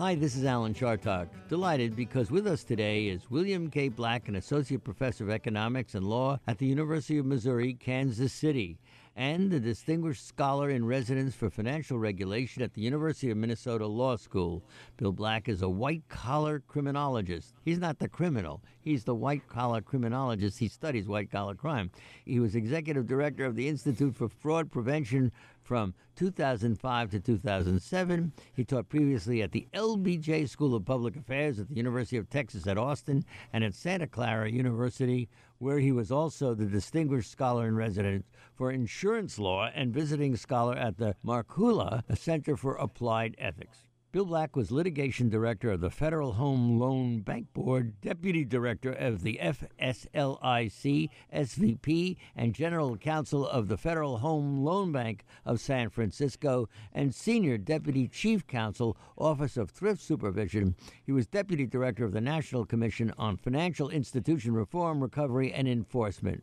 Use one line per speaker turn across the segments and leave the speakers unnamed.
Hi, this is Alan Chartock. Delighted because with us today is William K. Black, an associate professor of economics and law at the University of Missouri, Kansas City, and a distinguished scholar in residence for financial regulation at the University of Minnesota Law School. Bill Black is a white collar criminologist. He's not the criminal, he's the white collar criminologist. He studies white collar crime. He was executive director of the Institute for Fraud Prevention from 2005 to 2007, he taught previously at the LBJ School of Public Affairs at the University of Texas at Austin and at Santa Clara University, where he was also the distinguished scholar in residence for insurance law and visiting scholar at the Markula Center for Applied Ethics. Bill Black was litigation director of the Federal Home Loan Bank Board, deputy director of the FSLIC SVP, and general counsel of the Federal Home Loan Bank of San Francisco, and senior deputy chief counsel, Office of Thrift Supervision. He was deputy director of the National Commission on Financial Institution Reform, Recovery, and Enforcement.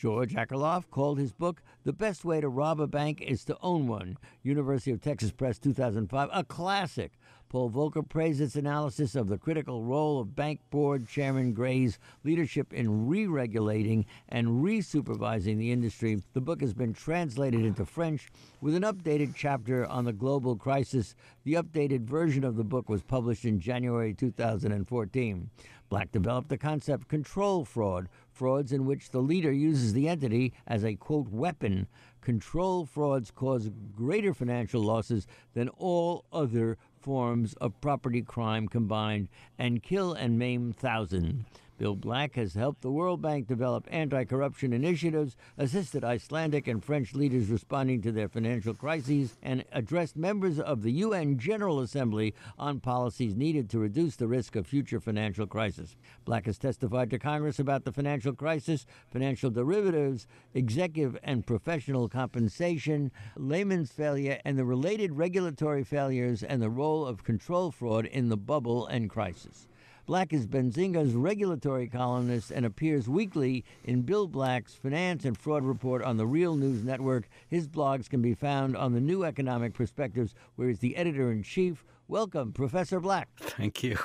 George Akerlof called his book The Best Way to Rob a Bank is to Own One, University of Texas Press 2005, a classic. Paul Volcker praised its analysis of the critical role of Bank Board Chairman Gray's leadership in re regulating and re supervising the industry. The book has been translated into French with an updated chapter on the global crisis. The updated version of the book was published in January 2014. Black developed the concept control fraud, frauds in which the leader uses the entity as a quote weapon. Control frauds cause greater financial losses than all other forms of property crime combined and kill and maim thousands. Bill Black has helped the World Bank develop anti corruption initiatives, assisted Icelandic and French leaders responding to their financial crises, and addressed members of the UN General Assembly on policies needed to reduce the risk of future financial crisis. Black has testified to Congress about the financial crisis, financial derivatives, executive and professional compensation, layman's failure, and the related regulatory failures and the role of control fraud in the bubble and crisis. Black is Benzinga's regulatory columnist and appears weekly in Bill Black's Finance and Fraud Report on the Real News Network. His blogs can be found on the New Economic Perspectives, where he's the editor in chief. Welcome, Professor Black. Thank you.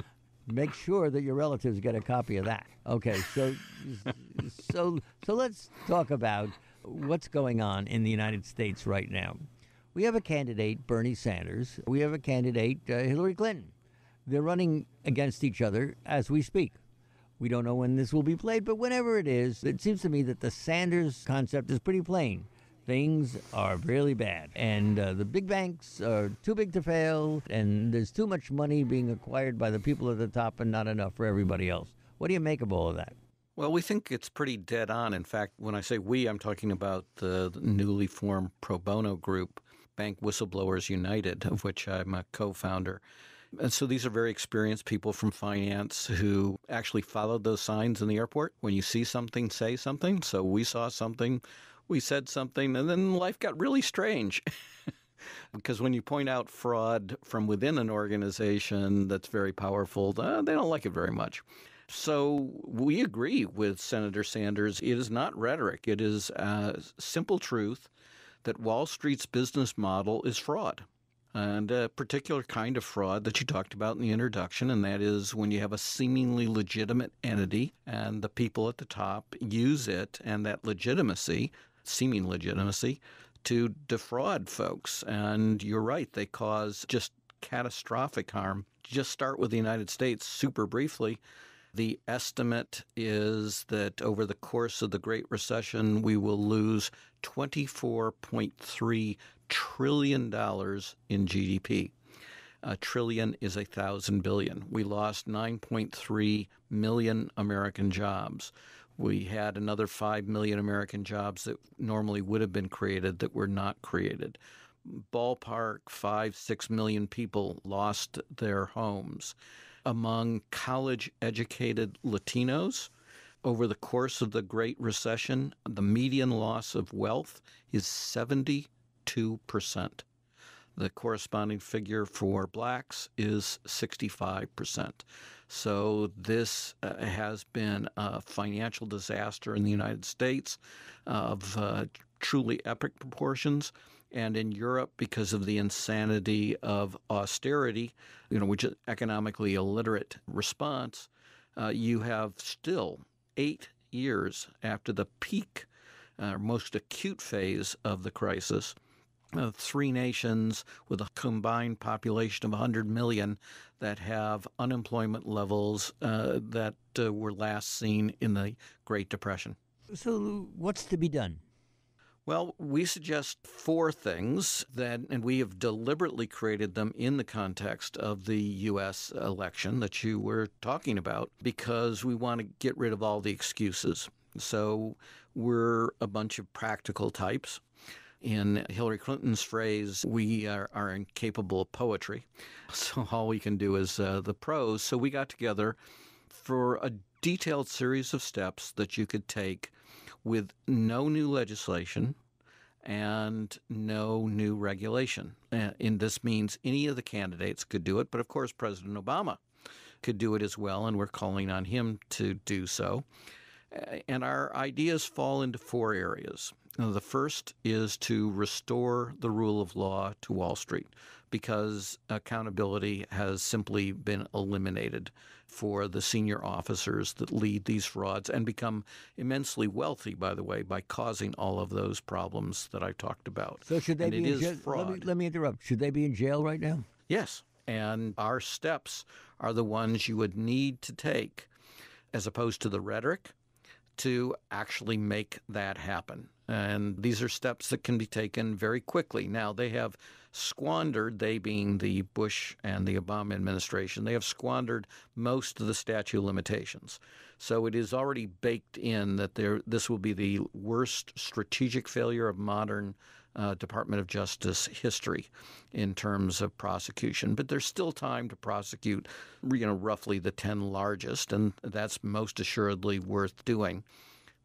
Make sure that your relatives get a copy of that. Okay, so so so let's talk about what's going on in the United States right now. We have a candidate, Bernie Sanders. We have a candidate, uh, Hillary Clinton. They're running against each other as we speak. We don't know when this will be played, but whenever it is, it seems to me that the Sanders concept is pretty plain. Things are really bad, and uh, the big banks are too big to fail, and there's too much money being acquired by the people at the top and not enough for everybody else. What do you make of
all of that? Well, we think it's pretty dead on. In fact, when I say we, I'm talking about the newly formed pro bono group, Bank Whistleblowers United, of which I'm a co founder. And so these are very experienced people from finance who actually followed those signs in the airport. When you see something, say something. So we saw something, we said something, and then life got really strange. because when you point out fraud from within an organization that's very powerful, uh, they don't like it very much. So we agree with Senator Sanders. It is not rhetoric, it is uh, simple truth that Wall Street's business model is fraud and a particular kind of fraud that you talked about in the introduction, and that is when you have a seemingly legitimate entity and the people at the top use it and that legitimacy, seeming legitimacy, to defraud folks. And you're right, they cause just catastrophic harm. Just start with the United States super briefly. The estimate is that over the course of the Great Recession, we will lose 24.3 trillion dollars in GDP. A trillion is a thousand billion. We lost 9.3 million American jobs. We had another 5 million American jobs that normally would have been created that were not created. Ballpark 5, 6 million people lost their homes. Among college educated Latinos, over the course of the Great Recession, the median loss of wealth is 70 62%. The corresponding figure for blacks is 65%. So this uh, has been a financial disaster in the United States of uh, truly epic proportions. And in Europe, because of the insanity of austerity, you know, which is economically illiterate response, uh, you have still eight years after the peak, uh, most acute phase of the crisis, uh, three nations with a combined population of 100 million that have unemployment levels uh, that uh, were last seen in the Great Depression. So, what's to be done? Well, we suggest four things that, and we have deliberately created them in the context of the U.S. election that you were talking about because we want to get rid of all the excuses. So, we're a bunch of practical types. In Hillary Clinton's phrase, we are, are incapable of poetry. So all we can do is uh, the prose. So we got together for a detailed series of steps that you could take with no new legislation and no new regulation. And this means any of the candidates could do it, but of course, President Obama could do it as well, and we're calling on him to do so. And our ideas fall into four areas. Now, the first is to restore the rule of law to Wall Street because accountability has simply been eliminated for the senior officers that lead these frauds and become immensely wealthy, by the way, by causing all of those problems that I talked about. So, should they and be in jail? Let
me, let me interrupt. Should they be in jail right now?
Yes. And our steps are the ones you would need to take as opposed to the rhetoric to actually make that happen. And these are steps that can be taken very quickly. Now, they have squandered, they being the Bush and the Obama administration, they have squandered most of the statute limitations. So it is already baked in that there this will be the worst strategic failure of modern uh, Department of Justice history in terms of prosecution. But there's still time to prosecute, you know, roughly the ten largest, and that's most assuredly worth doing.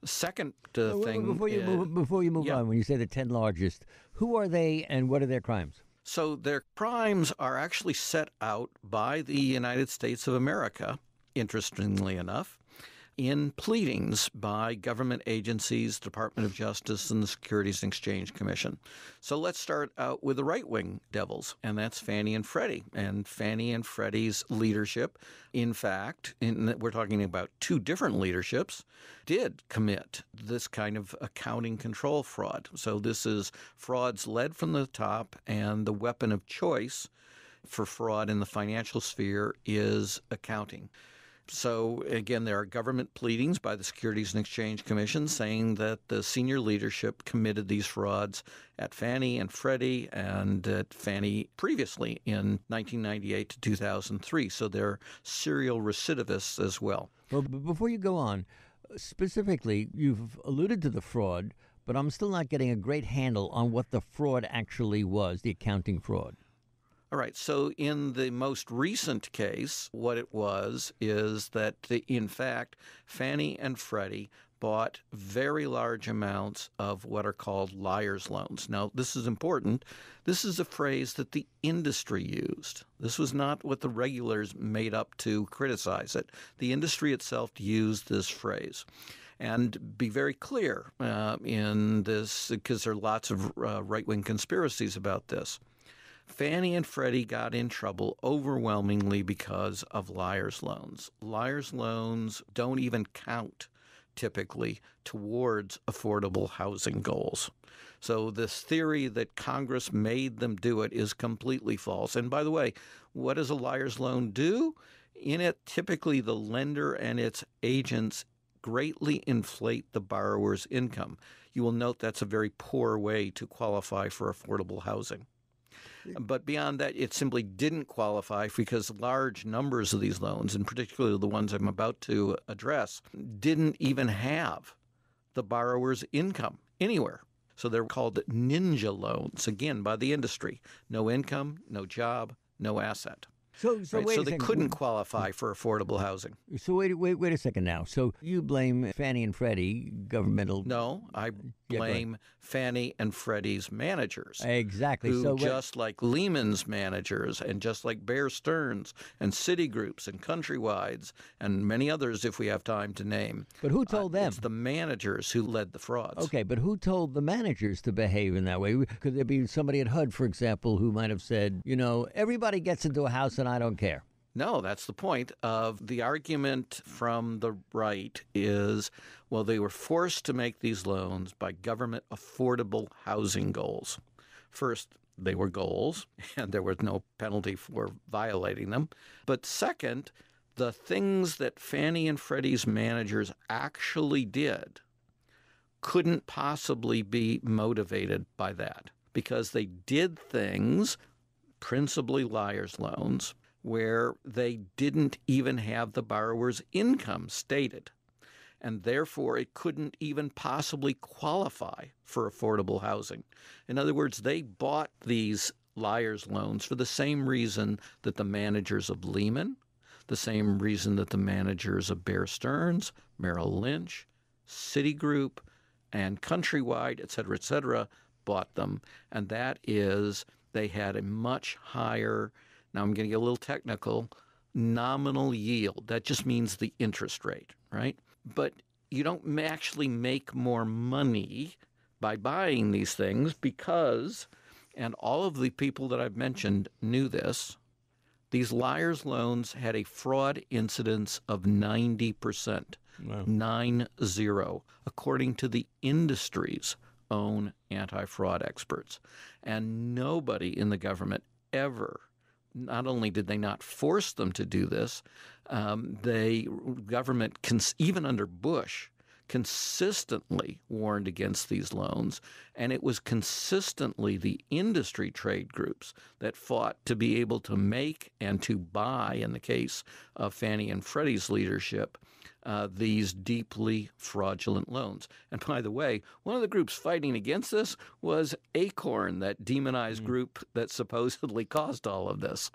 Second uh, well, thing before you, uh,
before you move yeah. on, when you say the ten largest, who are they and what are their crimes?
So their crimes are actually set out by the United States of America, interestingly enough in pleadings by government agencies, Department of Justice, and the Securities and Exchange Commission. So let's start out uh, with the right wing devils, and that's Fannie and Freddie. And Fannie and Freddie's leadership, in fact, in, we're talking about two different leaderships, did commit this kind of accounting control fraud. So this is frauds led from the top, and the weapon of choice for fraud in the financial sphere is accounting. So, again, there are government pleadings by the Securities and Exchange Commission saying that the senior leadership committed these frauds at Fannie and Freddie and at Fannie previously in 1998 to 2003. So they're serial recidivists as well.
Well, before you go on, specifically, you've alluded to the fraud, but I'm still not getting a great handle on what the fraud actually was, the accounting fraud.
All right. So, in the most recent case, what it was is that, the, in fact, Fannie and Freddie bought very large amounts of what are called liar's loans. Now, this is important. This is a phrase that the industry used. This was not what the regulars made up to criticize it. The industry itself used this phrase. And be very clear uh, in this, because there are lots of uh, right wing conspiracies about this. Fannie and Freddie got in trouble overwhelmingly because of liar's loans. Liar's loans don't even count typically towards affordable housing goals. So, this theory that Congress made them do it is completely false. And by the way, what does a liar's loan do? In it, typically the lender and its agents greatly inflate the borrower's income. You will note that's a very poor way to qualify for affordable housing. But beyond that, it simply didn't qualify because large numbers of these loans, and particularly the ones I'm about to address, didn't even have the borrower's income anywhere. So they're called ninja loans, again, by the industry. No income, no job, no asset. So, so, right? so they second. couldn't qualify for affordable housing.
So wait, wait, wait a second now. So you blame Fannie and Freddie, governmental?
No, I blame yeah, Fannie and Freddie's managers. Exactly. Who, so just like Lehman's managers and just like Bear Stearns and Citigroups and Countrywides and many others, if we have time to name. But who uh, told uh, them? It's the managers who led the frauds.
Okay, but who told the managers to behave in that way? Could there be somebody at HUD, for example, who might have said, you know, everybody gets into a house and I don't care?
No, that's the point of the argument from the right is well, they were forced to make these loans by government affordable housing goals. First, they were goals, and there was no penalty for violating them. But second, the things that Fannie and Freddie's managers actually did couldn't possibly be motivated by that because they did things, principally liar's loans, where they didn't even have the borrower's income stated and therefore it couldn't even possibly qualify for affordable housing. In other words, they bought these liars' loans for the same reason that the managers of Lehman, the same reason that the managers of Bear Stearns, Merrill Lynch, Citigroup, and Countrywide, et cetera, et cetera, bought them. And that is they had a much higher, now I'm going to get a little technical, nominal yield. That just means the interest rate, right? but you don't actually make more money by buying these things because, and all of the people that I've mentioned knew this, these liars' loans had a fraud incidence of 90%, wow. nine zero, according to the industry's own anti fraud experts. And nobody in the government ever, not only did they not force them to do this, um, they government cons- even under Bush consistently warned against these loans, and it was consistently the industry trade groups that fought to be able to make and to buy, in the case of Fannie and Freddie's leadership, uh, these deeply fraudulent loans. And by the way, one of the groups fighting against this was Acorn, that demonized mm. group that supposedly caused all of this.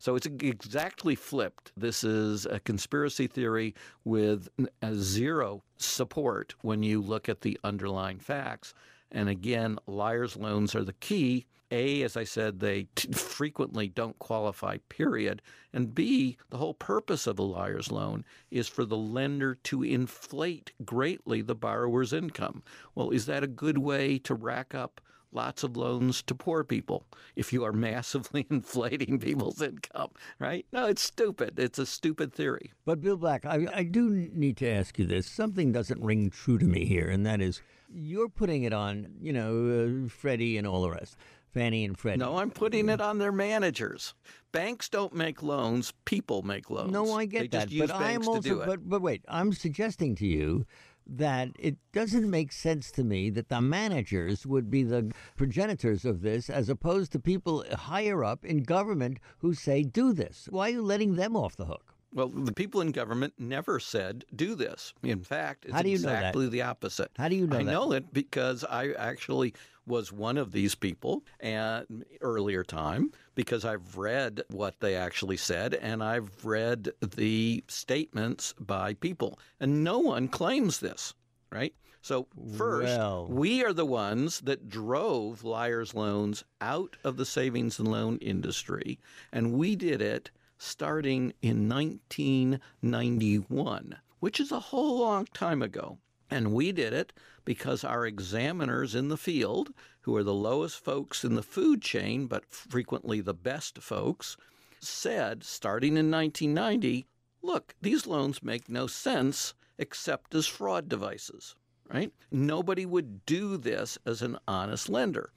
So it's exactly flipped. This is a conspiracy theory with zero support when you look at the underlying facts. And again, liars' loans are the key a, as I said, they t- frequently don't qualify, period. And B, the whole purpose of a liar's loan is for the lender to inflate greatly the borrower's income. Well, is that a good way to rack up lots of loans to poor people if you are massively inflating people's income, right? No, it's stupid. It's a stupid theory.
But, Bill Black, I, I do need to ask you this. Something doesn't ring true to me here, and that is you're putting it on, you know, uh,
Freddie and all the rest. Fannie and Freddie. No, I'm putting it on their managers. Banks don't make loans; people make loans. No, I get they that, but I'm also, but
but wait, I'm suggesting to you that it doesn't make sense to me that the managers would be the progenitors of this as opposed to people higher up in government who say do this. Why are you letting them off the hook?
Well, the people in government never said do this. In fact, it's How do you exactly know that? the opposite. How do you know I that? know it because I actually was one of these people and earlier time because I've read what they actually said and I've read the statements by people and no one claims this, right? So first, well. we are the ones that drove liars loans out of the savings and loan industry and we did it starting in 1991, which is a whole long time ago. And we did it because our examiners in the field, who are the lowest folks in the food chain, but frequently the best folks, said starting in 1990 look, these loans make no sense except as fraud devices, right? Nobody would do this as an honest lender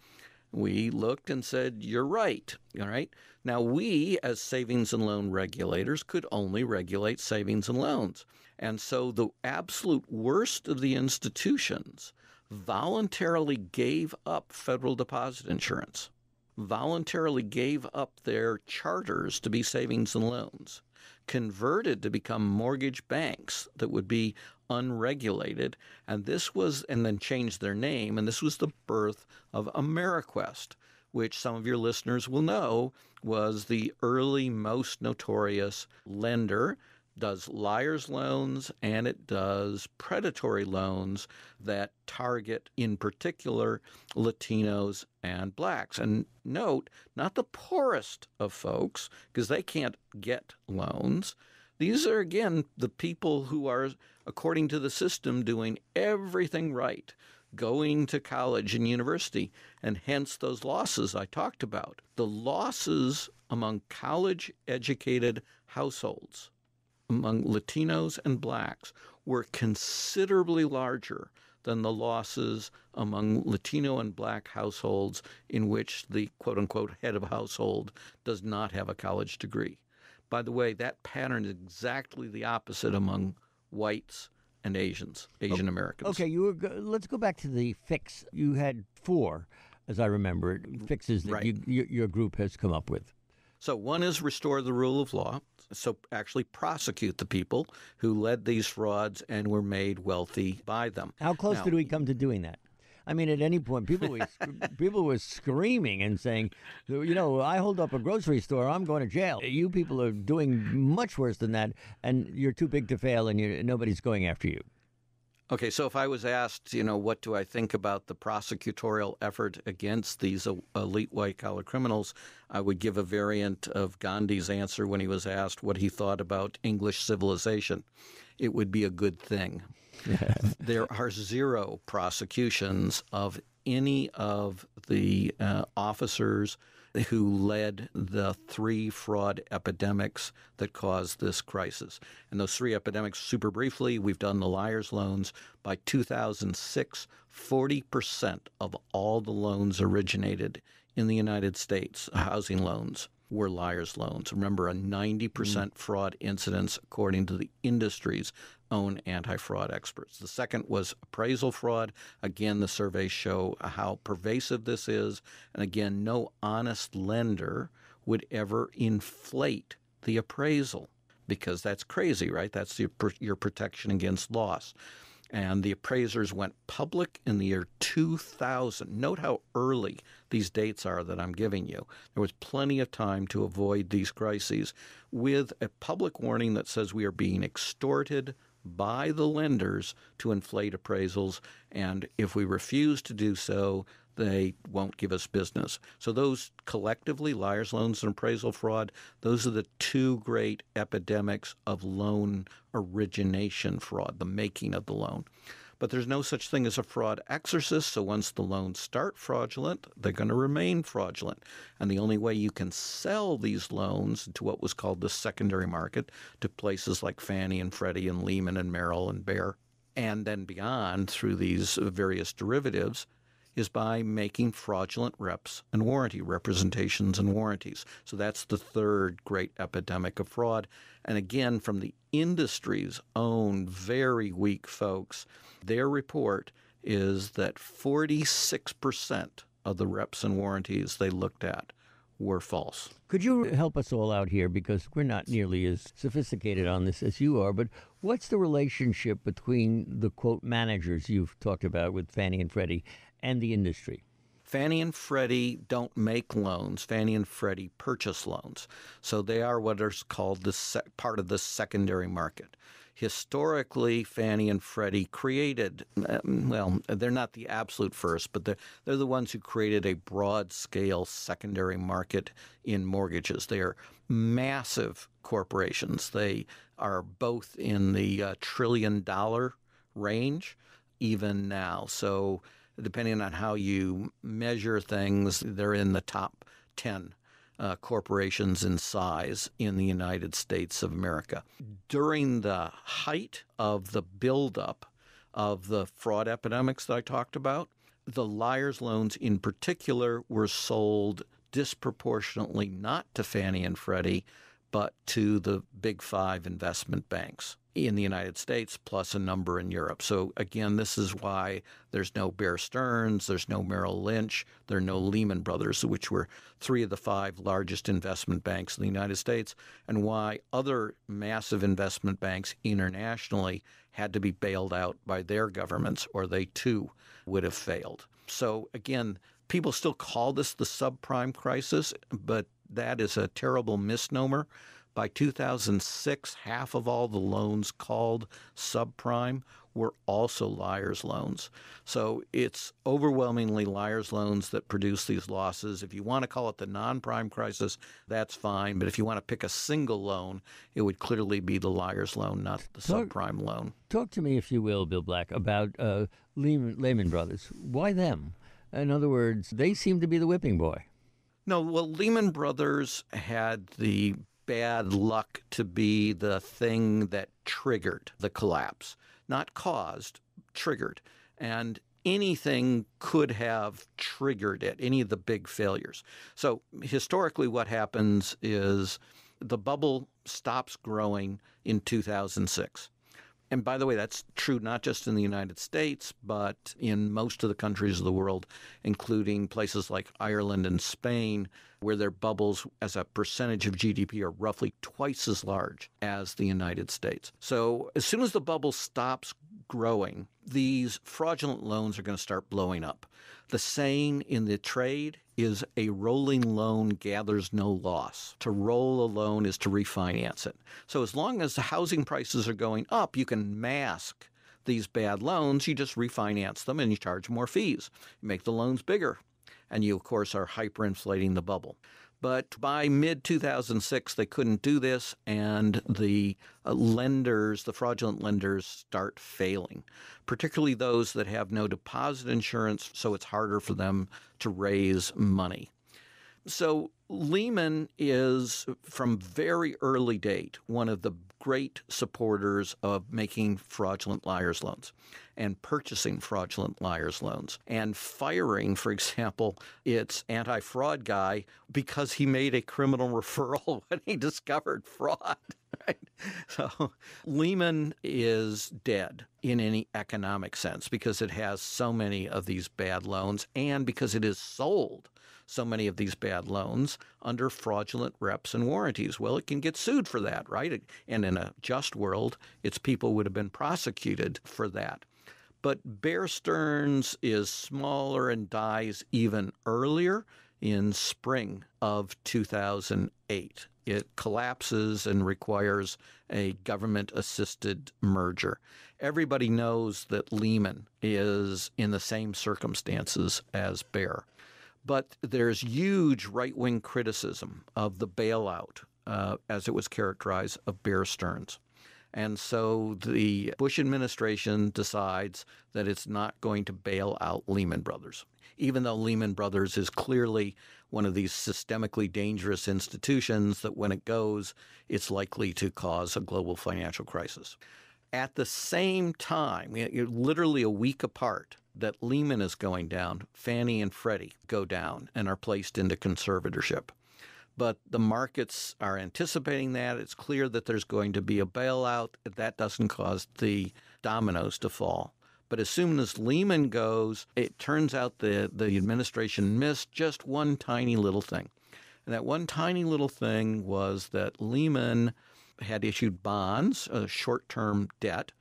we looked and said, You're right. All right. Now, we as savings and loan regulators could only regulate savings and loans. And so the absolute worst of the institutions voluntarily gave up federal deposit insurance, voluntarily gave up their charters to be savings and loans, converted to become mortgage banks that would be unregulated. And this was, and then changed their name. And this was the birth of AmeriQuest, which some of your listeners will know was the early most notorious lender does liar's loans and it does predatory loans that target, in particular, Latinos and blacks. And note, not the poorest of folks, because they can't get loans, these are, again, the people who are, according to the system, doing everything right, going to college and university, and hence those losses I talked about. The losses among college educated households, among Latinos and blacks, were considerably larger than the losses among Latino and black households in which the quote unquote head of household does not have a college degree. By the way, that pattern is exactly the opposite among whites and Asians, Asian Americans.
Okay, you were go- let's go back to the fix. You had four, as I remember it, fixes that right. you, you, your group has come up with.
So one is restore the rule of law. So actually prosecute the people who led these frauds and were made wealthy by them. How close now, did we
come to doing that? I mean, at any point, people were people were screaming and saying, you know, I hold up a grocery store, I'm going to jail. You people are doing much worse than that, and you're too big to fail, and you nobody's going after you.
Okay, so if I was asked, you know, what do I think about the prosecutorial effort against these elite white collar criminals, I would give a variant of Gandhi's answer when he was asked what he thought about English civilization it would be a good thing. there are zero prosecutions of any of the uh, officers who led the three fraud epidemics that caused this crisis. And those three epidemics, super briefly, we've done the liar's loans. By 2006, 40% of all the loans originated in the United States, housing loans, were liar's loans. Remember, a 90% mm. fraud incidence according to the industry's own anti-fraud experts. The second was appraisal fraud. Again, the surveys show how pervasive this is, and again, no honest lender would ever inflate the appraisal because that's crazy, right? That's your, your protection against loss. And the appraisers went public in the year 2000. Note how early these dates are that I'm giving you. There was plenty of time to avoid these crises with a public warning that says we are being extorted by the lenders to inflate appraisals. And if we refuse to do so, they won't give us business. So those collectively, liar's loans and appraisal fraud, those are the two great epidemics of loan origination fraud, the making of the loan. But there's no such thing as a fraud exorcist, so once the loans start fraudulent, they're going to remain fraudulent. And the only way you can sell these loans to what was called the secondary market, to places like Fannie and Freddie and Lehman and Merrill and Bear, and then beyond through these various derivatives – is by making fraudulent reps and warranty representations and warranties. So that's the third great epidemic of fraud. And again, from the industry's own very weak folks, their report is that 46% of the reps and warranties they looked at were false. Could you help us all out here because
we're not nearly as sophisticated on this as you are, but what's the relationship between the quote managers you've
talked about with Fannie and Freddie and the industry. Fannie and Freddie don't make loans. Fannie and Freddie purchase loans. So they are what is called the sec- part of the secondary market. Historically, Fannie and Freddie created, um, well, they're not the absolute first, but they're, they're the ones who created a broad scale secondary market in mortgages. They are massive corporations. They are both in the uh, trillion dollar range even now. So depending on how you measure things, they're in the top 10 uh, corporations in size in the United States of America. During the height of the buildup of the fraud epidemics that I talked about, the liar's loans in particular were sold disproportionately not to Fannie and Freddie, but to the big five investment banks in the United States, plus a number in Europe. So, again, this is why there's no Bear Stearns, there's no Merrill Lynch, there are no Lehman Brothers, which were three of the five largest investment banks in the United States, and why other massive investment banks internationally had to be bailed out by their governments, or they too would have failed. So, again, people still call this the subprime crisis, but that is a terrible misnomer. By 2006, half of all the loans called subprime were also liar's loans. So it's overwhelmingly liar's loans that produce these losses. If you want to call it the non prime crisis, that's fine. But if you want to pick a single loan, it would clearly be the liar's loan, not the talk, subprime loan. Talk to me, if you will,
Bill Black, about uh, Lehman, Lehman Brothers. Why them? In other words, they seem to be the whipping boy.
No, well, Lehman Brothers had the bad luck to be the thing that triggered the collapse, not caused, triggered. And anything could have triggered it, any of the big failures. So historically, what happens is the bubble stops growing in 2006. And by the way, that's true not just in the United States, but in most of the countries of the world, including places like Ireland and Spain, where their bubbles as a percentage of GDP are roughly twice as large as the United States. So as soon as the bubble stops growing, these fraudulent loans are going to start blowing up. The saying in the trade is a rolling loan gathers no loss. To roll a loan is to refinance it. So as long as the housing prices are going up, you can mask these bad loans. You just refinance them and you charge more fees. You make the loans bigger. And you, of course, are hyperinflating the bubble. But by mid 2006, they couldn't do this, and the uh, lenders, the fraudulent lenders, start failing, particularly those that have no deposit insurance, so it's harder for them to raise money. So Lehman is, from very early date, one of the great supporters of making fraudulent liars loans and purchasing fraudulent liars loans and firing, for example, its anti fraud guy because he made a criminal referral when he discovered fraud. Right? So Lehman is dead in any economic sense because it has so many of these bad loans and because it is sold so many of these bad loans under fraudulent reps and warranties. Well, it can get sued for that, right? And in a just world, its people would have been prosecuted for that. But Bear Stearns is smaller and dies even earlier in spring of 2008. It collapses and requires a government assisted merger. Everybody knows that Lehman is in the same circumstances as Bear. But there's huge right wing criticism of the bailout, uh, as it was characterized, of Bear Stearns. And so the Bush administration decides that it's not going to bail out Lehman Brothers, even though Lehman Brothers is clearly one of these systemically dangerous institutions that when it goes, it's likely to cause a global financial crisis. At the same time, literally a week apart, that Lehman is going down, Fannie and Freddie go down and are placed into conservatorship. But the markets are anticipating that. It's clear that there's going to be a bailout. That doesn't cause the dominoes to fall. But as soon as Lehman goes, it turns out the, the administration missed just one tiny little thing. And that one tiny little thing was that Lehman had issued bonds, a uh, short term debt,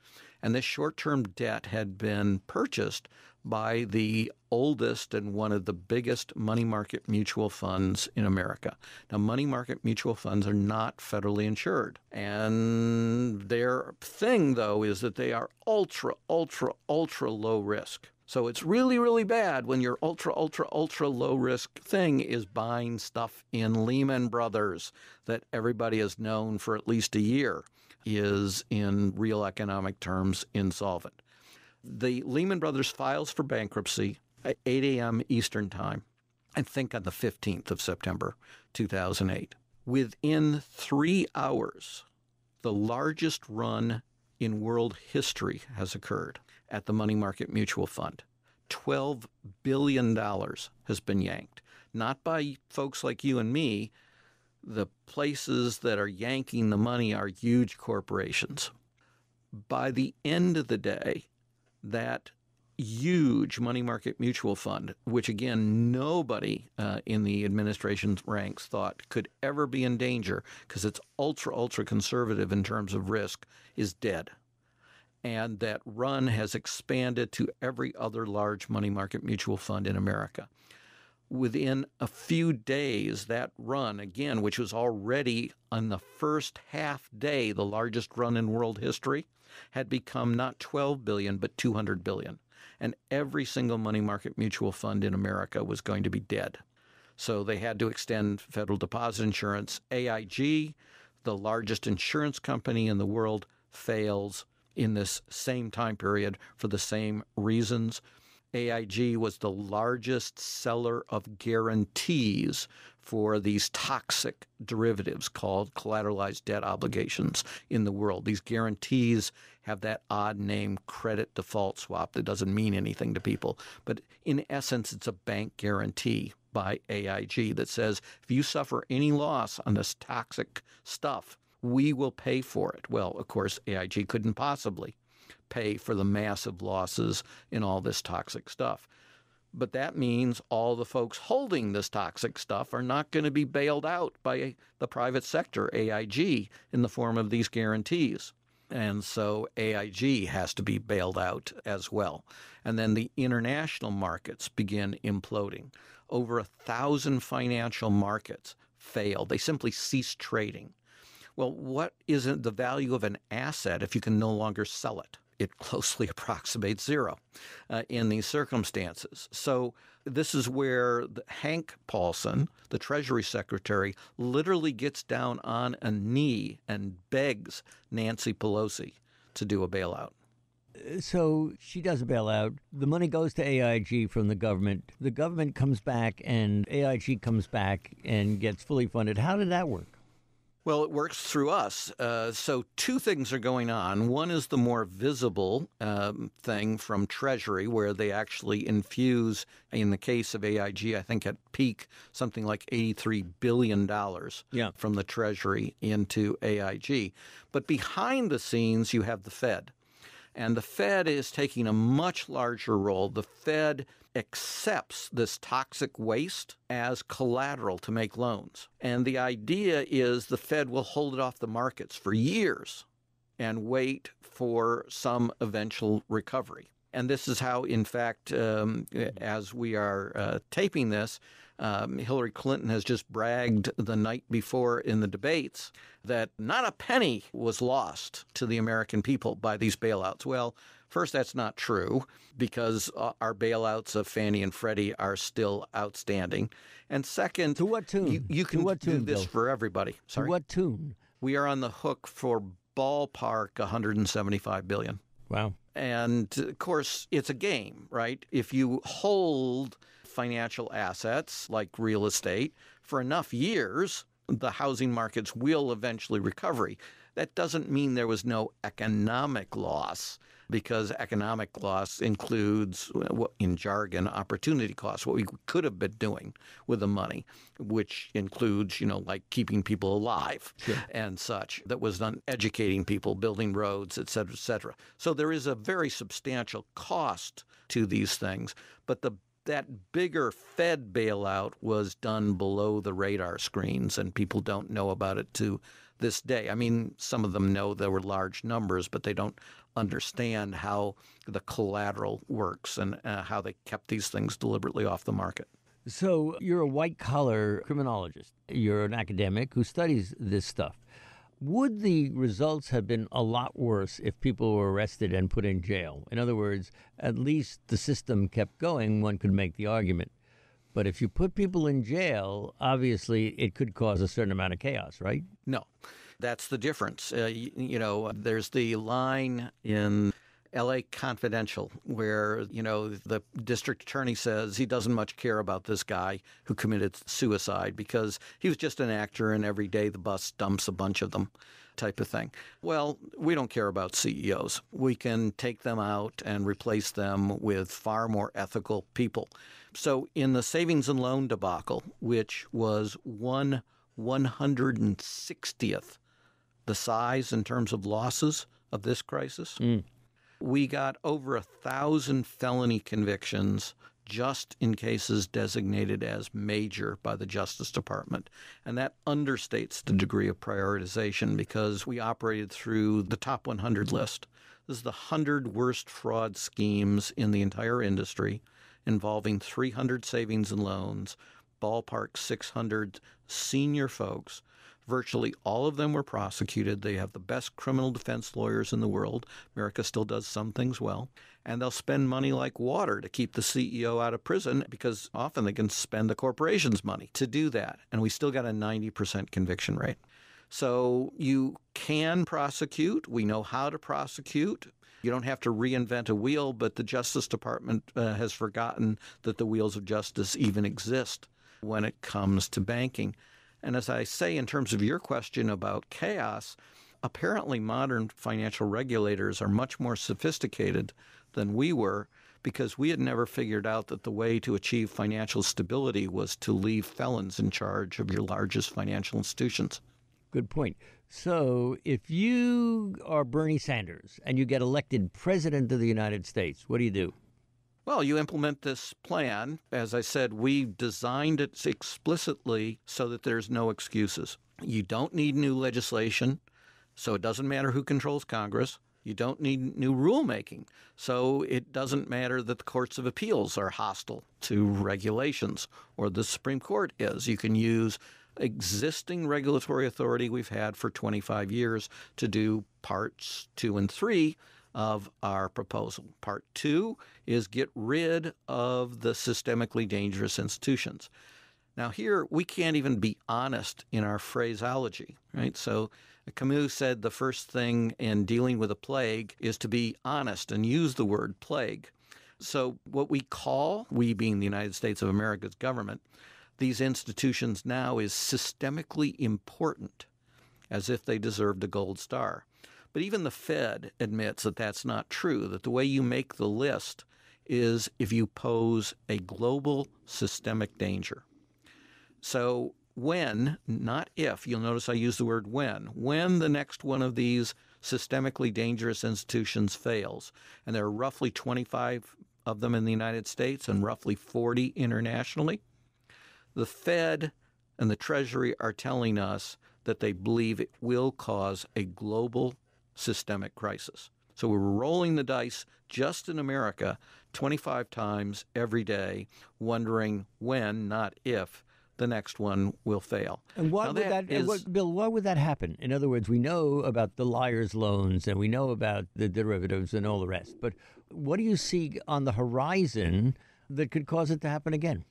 and this short term debt had been purchased by the oldest and one of the biggest money market mutual funds in America. Now, money market mutual funds are not federally insured. And their thing, though, is that they are ultra, ultra, ultra low risk. So it's really, really bad when your ultra, ultra, ultra low risk thing is buying stuff in Lehman Brothers that everybody has known for at least a year is, in real economic terms, insolvent. The Lehman Brothers files for bankruptcy at 8 a.m. Eastern Time, I think on the 15th of September 2008. Within three hours, the largest run in world history has occurred at the money market mutual fund. $12 billion has been yanked, not by folks like you and me, the places that are yanking the money are huge corporations. By the end of the day, that huge money market mutual fund, which again, nobody uh, in the administration's ranks thought could ever be in danger because it's ultra, ultra conservative in terms of risk, is dead. And that run has expanded to every other large money market mutual fund in America within a few days, that run, again, which was already on the first half day, the largest run in world history, had become not 12 billion, but 200 billion. And every single money market mutual fund in America was going to be dead. So they had to extend federal deposit insurance. AIG, the largest insurance company in the world, fails in this same time period for the same reasons. AIG was the largest seller of guarantees for these toxic derivatives called collateralized debt obligations in the world. These guarantees have that odd name credit default swap that doesn't mean anything to people. But in essence, it's a bank guarantee by AIG that says if you suffer any loss on this toxic stuff, we will pay for it. Well, of course, AIG couldn't possibly pay for the massive losses in all this toxic stuff. But that means all the folks holding this toxic stuff are not going to be bailed out by the private sector, AIG, in the form of these guarantees. And so AIG has to be bailed out as well. And then the international markets begin imploding. Over a thousand financial markets fail; They simply cease trading. Well, what is the value of an asset if you can no longer sell it? It closely approximates zero uh, in these circumstances. So, this is where Hank Paulson, the Treasury Secretary, literally gets down on a knee and begs Nancy Pelosi to do a bailout.
Uh, so she does a bailout. The money goes to AIG from the government. The government comes back, and AIG comes back and gets fully funded. How did that work?
Well, it works through us. Uh, so, two things are going on. One is the more visible um, thing from Treasury, where they actually infuse, in the case of AIG, I think at peak, something like $83 billion yeah. from the Treasury into AIG. But behind the scenes, you have the Fed. And the Fed is taking a much larger role. The Fed accepts this toxic waste as collateral to make loans. And the idea is the Fed will hold it off the markets for years and wait for some eventual recovery. And this is how, in fact, um, as we are uh, taping this, um, Hillary Clinton has just bragged the night before in the debates that not a penny was lost to the American people by these bailouts. Well, First, that's not true because uh, our bailouts of Fannie and Freddie are still outstanding. And second, to what tune? You, you can to what tune, do this Bill? for everybody. Sorry. To what tune? We are on the hook for ballpark 175 billion. Wow. And of course, it's a game, right? If you hold financial assets like real estate for enough years, the housing markets will eventually recover. That doesn't mean there was no economic loss because economic loss includes, uh, in jargon, opportunity costs, what we could have been doing with the money, which includes, you know, like keeping people alive sure. and such. That was done educating people, building roads, et cetera, et cetera. So there is a very substantial cost to these things. But the that bigger Fed bailout was done below the radar screens, and people don't know about it to this day. I mean, some of them know there were large numbers, but they don't understand how the collateral works and uh, how they kept these things deliberately off the market.
So, you're a white collar criminologist, you're an academic who studies this stuff. Would the results have been a lot worse if people were arrested and put in jail? In other words, at least the system kept going, one could make the argument. But if you put people in jail, obviously it could cause a certain amount of chaos, right?
No. That's the difference. Uh, you, you know, there's the line in LA Confidential, where, you know, the district attorney says he doesn't much care about this guy who committed suicide because he was just an actor and every day the bus dumps a bunch of them type of thing. Well, we don't care about CEOs. We can take them out and replace them with far more ethical people. So in the savings and loan debacle, which was one 160th the size in terms of losses of this crisis. Mm. We got over a thousand felony convictions just in cases designated as major by the Justice Department. And that understates the degree of prioritization because we operated through the top 100 list. This is the 100 worst fraud schemes in the entire industry involving 300 savings and loans, ballpark 600 senior folks Virtually all of them were prosecuted. They have the best criminal defense lawyers in the world. America still does some things well. And they'll spend money like water to keep the CEO out of prison because often they can spend the corporation's money to do that. And we still got a 90% conviction rate. So you can prosecute. We know how to prosecute. You don't have to reinvent a wheel, but the Justice Department uh, has forgotten that the wheels of justice even exist when it comes to banking. And as I say, in terms of your question about chaos, apparently modern financial regulators are much more sophisticated than we were because we had never figured out that the way to achieve financial stability was to leave felons in charge of your largest financial institutions. Good point.
So, if you are Bernie Sanders and you get elected president of the United States, what do you do?
Well, you implement this plan. As I said, we designed it explicitly so that there's no excuses. You don't need new legislation, so it doesn't matter who controls Congress. You don't need new rulemaking, so it doesn't matter that the courts of appeals are hostile to regulations or the Supreme Court is. You can use existing regulatory authority we've had for 25 years to do parts two and three of our proposal. Part two is get rid of the systemically dangerous institutions. Now, here we can't even be honest in our phraseology, right? So, Camus said the first thing in dealing with a plague is to be honest and use the word plague. So, what we call, we being the United States of America's government, these institutions now is systemically important, as if they deserved a gold star. But even the Fed admits that that's not true, that the way you make the list is if you pose a global systemic danger. So when, not if, you'll notice I use the word when, when the next one of these systemically dangerous institutions fails, and there are roughly 25 of them in the United States and roughly 40 internationally, the Fed and the Treasury are telling us that they believe it will cause a global systemic crisis. So we're rolling the dice just in America 25 times every day, wondering when, not if, the next one will fail.
And what would that, that is, what, Bill? Why would that happen? In other words, we know about the liars' loans and we know about the derivatives and all the rest. But what do you see on the horizon that could cause it to happen again?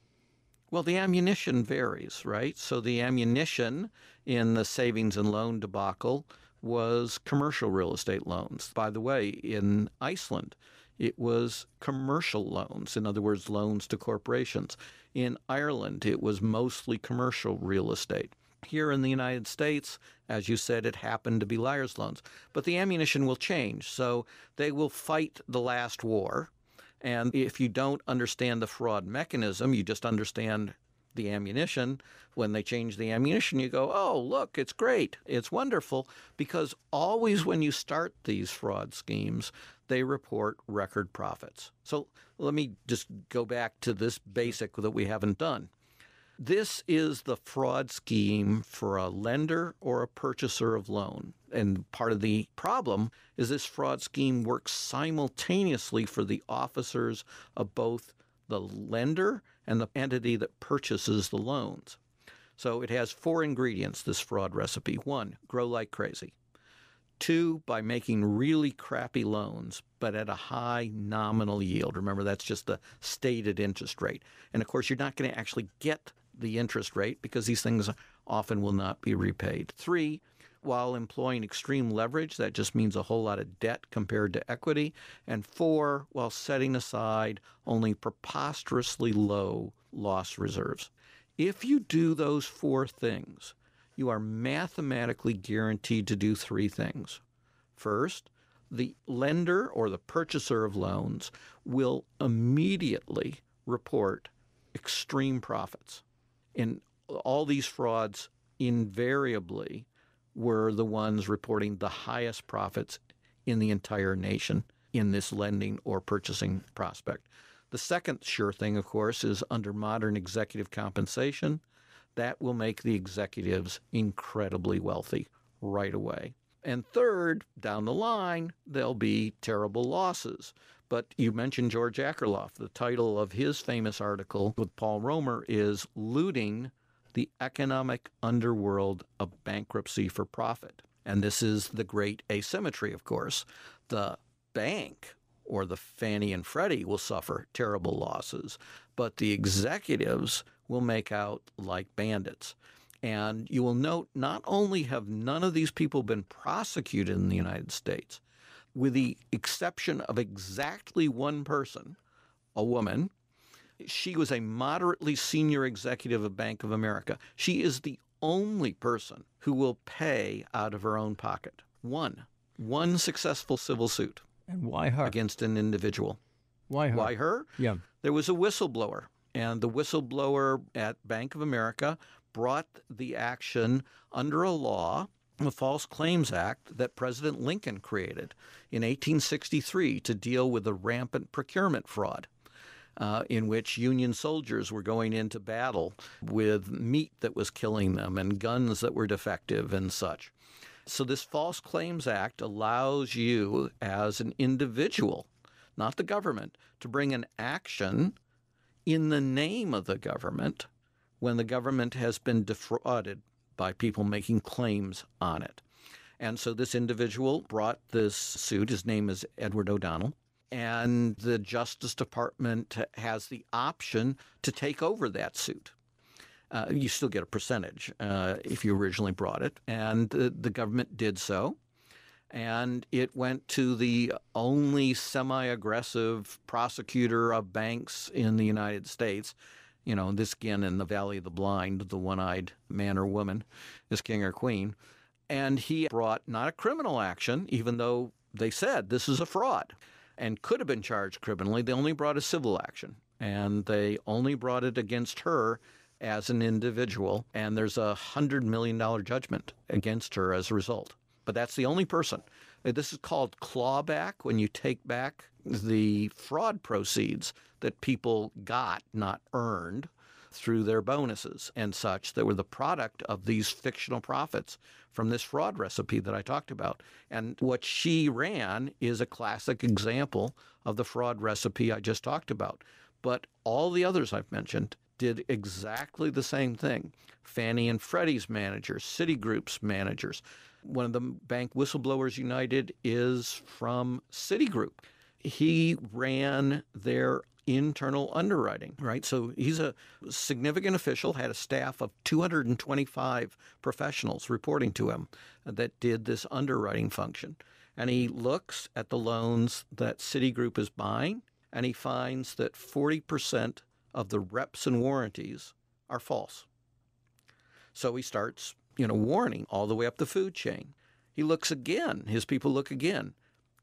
Well, the ammunition varies, right? So the ammunition in the savings and loan debacle was commercial real estate loans. By the way, in Iceland, it was commercial loans, in other words, loans to corporations. In Ireland, it was mostly commercial real estate. Here in the United States, as you said, it happened to be liar's loans. But the ammunition will change. So they will fight the last war. And if you don't understand the fraud mechanism, you just understand the ammunition, when they change the ammunition, you go, oh, look, it's great, it's wonderful, because always when you start these fraud schemes, they report record profits. So let me just go back to this basic that we haven't done. This is the fraud scheme for a lender or a purchaser of loan. And part of the problem is this fraud scheme works simultaneously for the officers of both the lender and the entity that purchases the loans. So it has four ingredients, this fraud recipe. One, grow like crazy. Two, by making really crappy loans, but at a high nominal yield. Remember, that's just the stated interest rate. And of course, you're not going to actually get the interest rate because these things often will not be repaid. Three, while employing extreme leverage. That just means a whole lot of debt compared to equity. And four, while setting aside only preposterously low loss reserves. If you do those four things, you are mathematically guaranteed to do three things. First, the lender or the purchaser of loans will immediately report extreme profits. In all these frauds invariably were the ones reporting the highest profits in the entire nation in this lending or purchasing prospect. The second sure thing, of course, is under modern executive compensation. That will make the executives incredibly wealthy right away. And third, down the line, there'll be terrible losses. But you mentioned George Akerlof. The title of his famous article with Paul Romer is Looting the economic underworld of bankruptcy for profit. And this is the great asymmetry, of course. The bank or the Fannie and Freddie will suffer terrible losses, but the executives will make out like bandits. And you will note not only have none of these people been prosecuted in the United States, with the exception of exactly one person, a woman she was a moderately senior executive of Bank of America. She is the only person who will pay out of her own pocket. One, one successful civil suit. And why her? Against an individual. Why her? Why her? Yeah. There was a whistleblower, and the whistleblower at Bank of America brought the action under a law the False Claims Act that President Lincoln created in 1863 to deal with the rampant procurement fraud. Uh, in which Union soldiers were going into battle with meat that was killing them and guns that were defective and such. So, this False Claims Act allows you as an individual, not the government, to bring an action in the name of the government when the government has been defrauded by people making claims on it. And so this individual brought this suit. His name is Edward O'Donnell and the Justice Department has the option to take over that suit. Uh, you still get a percentage uh, if you originally brought it, and the, the government did so. And it went to the only semi aggressive prosecutor of banks in the United States. You know, this again in the Valley of the Blind, the one eyed man or woman is king or queen. And he brought not a criminal action, even though they said this is a fraud and could have been charged criminally. They only brought a civil action, and they only brought it against her as an individual. And there's a $100 million judgment against her as a result. But that's the only person. Uh, this is called clawback when you take back the fraud proceeds that people got, not earned through their bonuses and such that were the product of these fictional profits from this fraud recipe that I talked about. And what she ran is a classic example of the fraud recipe I just talked about. But all the others I've mentioned did exactly the same thing. Fannie and Freddie's managers, Citigroup's managers. One of the Bank Whistleblowers United is from Citigroup he ran their internal underwriting, right? So he's a significant official, had a staff of 225 professionals reporting to him that did this underwriting function. And he looks at the loans that Citigroup is buying, and he finds that 40% of the reps and warranties are false. So he starts, you know, warning all the way up the food chain. He looks again, his people look again,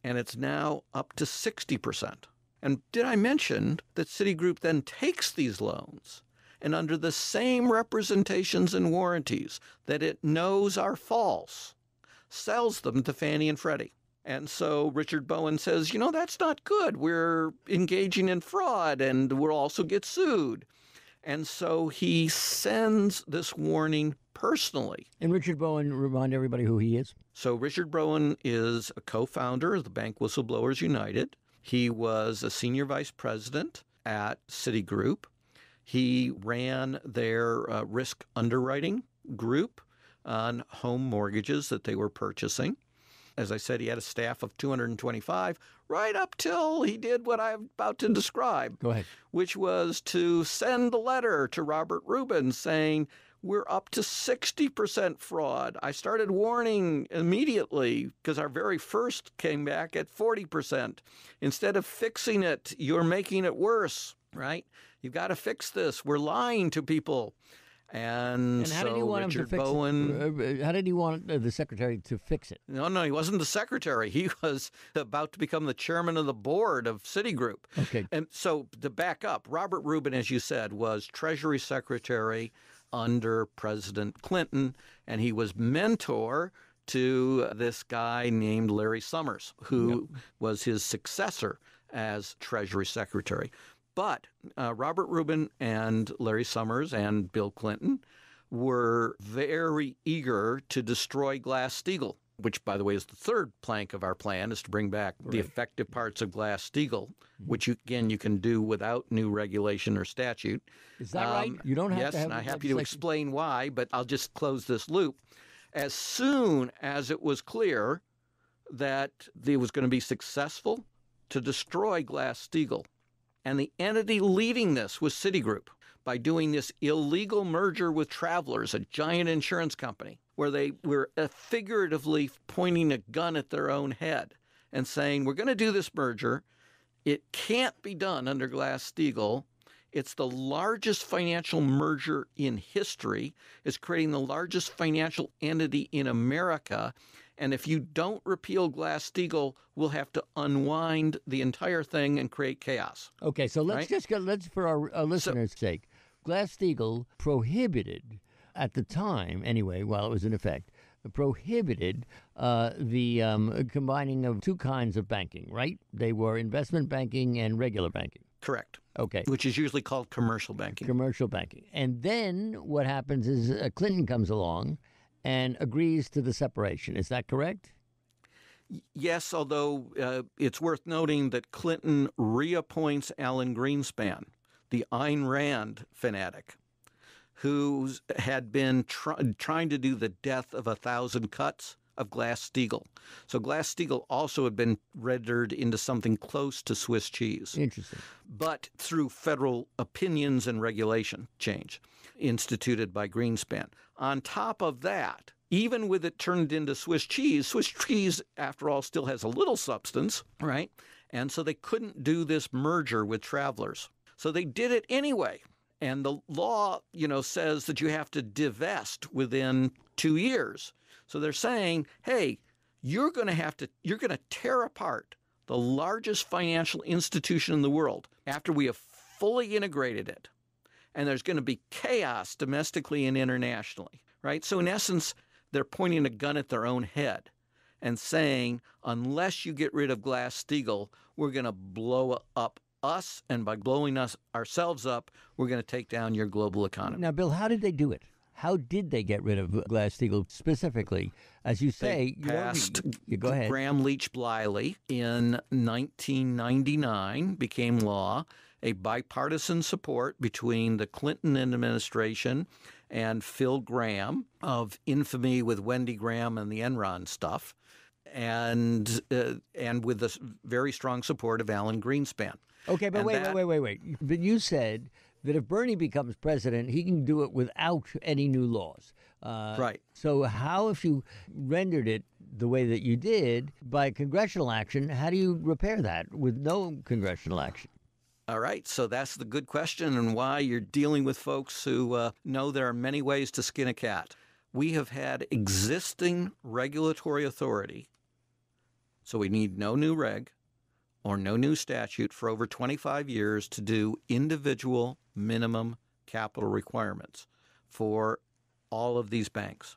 and it's now up to 60%. And did I mention that Citigroup then takes these loans and under the same representations and warranties that it knows are false, sells them to Fannie and Freddie? And so Richard Bowen says, you know, that's not good. We're engaging in fraud and we'll also get sued. And so he sends this warning personally.
And Richard Bowen, remind everybody who he is.
So, Richard Bowen is a co founder of the Bank Whistleblowers United. He was a senior vice president at Citigroup. He ran their uh, risk underwriting group on home mortgages that they were purchasing as I said, he had a staff of 225 right up till he did what I'm about to describe, which was to send a letter to Robert Rubin saying, we're up to 60% fraud. I started warning immediately because our very first came back at 40%. Instead of fixing it, you're making it worse, right? You've got to fix this. We're lying to people. And, and how so did he want Richard him to fix Bowen. It?
Uh, uh, how did he want uh, the secretary to fix it?
No, no, he wasn't the secretary. He was about to become the chairman of the board of Citigroup. Okay. And so to back up, Robert Rubin, as you said, was Treasury Secretary under President Clinton, and he was mentor to this guy named Larry Summers, who yep. was his successor as Treasury Secretary. But uh, Robert Rubin and Larry Summers and Bill Clinton were very eager to destroy Glass Steagall, which, by the way, is the third plank of our plan, is to bring back right. the effective parts of Glass Steagall, mm-hmm. which you, again you can do without new regulation or statute. Is that um, right? You don't have yes, to. Yes, and I'm happy to explain why, but I'll just close this loop. As soon as it was clear that it was going to be successful to destroy Glass Steagall and the entity leading this was Citigroup by doing this illegal merger with Travelers, a giant insurance company, where they were figuratively pointing a gun at their own head and saying, We're going to do this merger. It can't be done under Glass Steagall. It's the largest financial merger in history. It's creating the largest financial entity in America. And if you don't repeal Glass Steagall, we'll have to unwind the entire thing and create chaos.
Okay, so let's right? just go, let's for our, uh, our listeners' so, sake, Glass Steagall prohibited at the time, anyway, while it was in effect, prohibited uh, the um, combining of two kinds of banking, right? They were investment banking and
regular banking. Correct. Okay. Which is usually called commercial banking.
Commercial banking. And then what happens is uh, Clinton comes along and agrees to the separation. Is that correct?
Yes, although uh, it's worth noting that Clinton reappoints Alan Greenspan, the Ayn Rand fanatic, who had been try- trying to do the death of a thousand cuts of Glass Steagall. So Glass Steagall also had been rendered into something close to Swiss cheese. Interesting. But through federal opinions and regulation change instituted by Greenspan. On top of that, even with it turned into Swiss cheese, Swiss cheese, after all, still has a little substance, right? And so they couldn't do this merger with travelers. So they did it anyway. And the law, you know, says that you have to divest within two years. So they're saying, hey, you're going to have to, you're going to tear apart the largest financial institution in the world after we have fully integrated it. And there's going to be chaos domestically and internationally, right? So, in essence, they're pointing a gun at their own head and saying, unless you get rid of Glass Steagall, we're going to blow up us. And by blowing us ourselves up, we're going to take down your global economy.
Now, Bill, how did they do it? How did they get rid of Glass Steagall specifically? As you say, they passed you, go ahead.
Graham Leach Bliley in 1999 became law. A bipartisan support between the Clinton administration and Phil Graham of infamy with Wendy Graham and the Enron stuff, and uh, and with the very strong support of Alan Greenspan.
Okay, but and wait, that, wait, wait, wait, wait. But you said that if Bernie becomes president, he can do it without any new laws. Uh, right. So, how, if you rendered it the way that you did by congressional action, how do you repair that with no congressional action?
All right, so that's the good question, and why you're dealing with folks who uh, know there are many ways to skin a cat. We have had existing regulatory authority, so we need no new reg or no new statute for over 25 years to do individual minimum capital requirements for all of these banks.